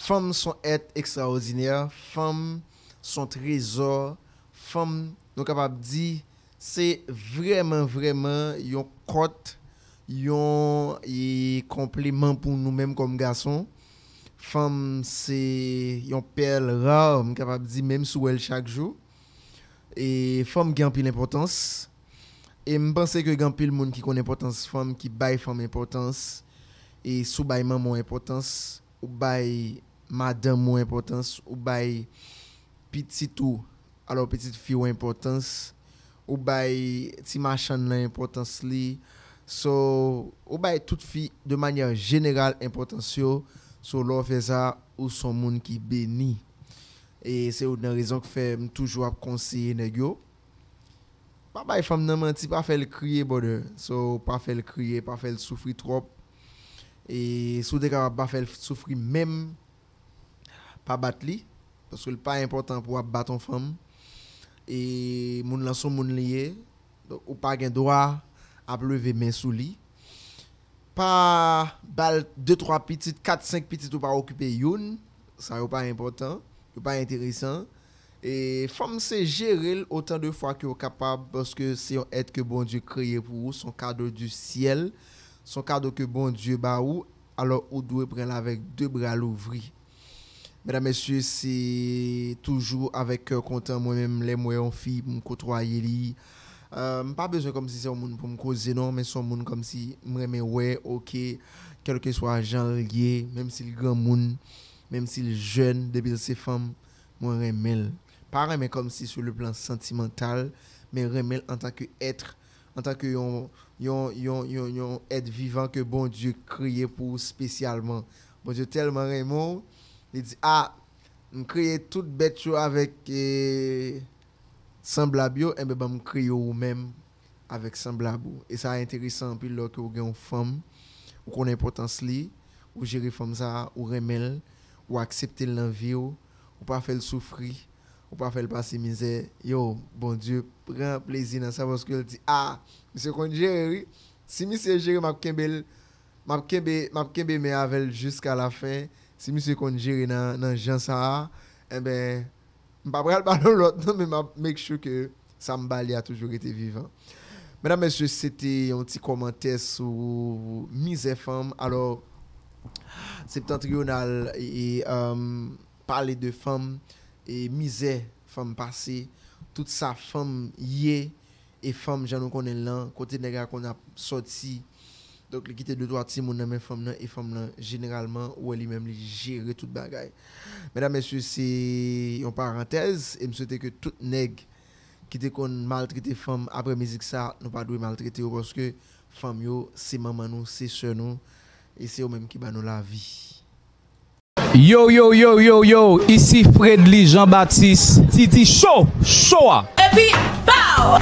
Fem son et ekstra odinè, fem son trezor, fem nou kapap di, se vremen vremen yon kot, yon yon kompleman pou nou menm kom gason, fem se yon perl ra, m kapap di, menm sou el chak jou, e fem genpil impotans, e m panse ke genpil moun ki kon impotans, fem ki bay fem impotans, e sou bayman moun impotans, ou bay... madame ou importance ou bay pitit ou alo pitit fi ou importance ou bay ti machan la importance li so ou bay tout fi de manyan general importance yo so lo feza ou son moun ki beni e se ou den rezon ke fe m toujwa konseye ne gyo pa bay fam nanman ti pa fel kriye bode so pa fel kriye pa fel soufri trop e sou dekara pa fel soufri mem pa bat li, paske li pa important pou ap baton fam, e moun lanson moun liye, ou pa gen doa ap leve men sou li, pa bal de 3 pitit, 4-5 pitit ou pa okipe youn, sa yo pa important, yo pa interesant, e fam se jere l otan de fwa ki yo kapab, paske se yo etke bon diye kreye pou ou, son kado du siel, son kado ke bon diye ba ou, alo ou do e pren la vek de bre al ouvri, Mesdames, Messieurs, c'est toujours avec euh, content moi-même, les moyens en filles, me côtoyer. Euh, pas besoin comme si c'est un monde pour me causer, non, mais c'est un monde comme si moi ouais, ok, quel que soit Jean lié, même le grand monde, même si le jeune, depuis ses femmes, moi remel. Pas mais comme si sur le plan sentimental, mais remel en tant qu'être, en tant que être vivant que bon Dieu créé pour spécialement. Bon Dieu tellement remel il dit, ah, je crée toute bête avec eh, semblable, et me créer crée même avec semblable. Et ça est intéressant, puis lorsque on a une femme, connaît importance l'importance, vous gérer femme ça, ou remel, ou accepter l'envie, ou pas faire le souffrir, ou pas faire le passer misère. Yo, bon Dieu, prends plaisir dans ça parce que dit, ah, monsieur Kondjeri, si monsieur Jérémy Kembel, map kenbe me avel jusqu'a la fin, si mi se konjiri nan jan sa a, e eh ben, mpa pral balon lot, nan men map mek chou ke sa mbali a toujou ete vivan. Men a men se sete yon ti komante sou mize fom, alo, septantriyonal e pale de fom, e mize fom pase, tout sa fom ye, e fom jan nou konen lan, kote nega kon a soti Donk li kite de doa ti moun nanmen fom nan e fom nan generalman wè li mèm li jire tout bagay. Mèdam mèsyou si yon parantez, e mswete ke tout neg kite kon maltrete fom apre mizik sa, nou pa dwe maltrete yo pwoske fom yo se maman nou, se se nou, e se yo mèm ki ban nou la vi. Yo, yo, yo, yo, yo, yo, isi Fredli Jean-Baptiste, titi show, showa! Epi, pow!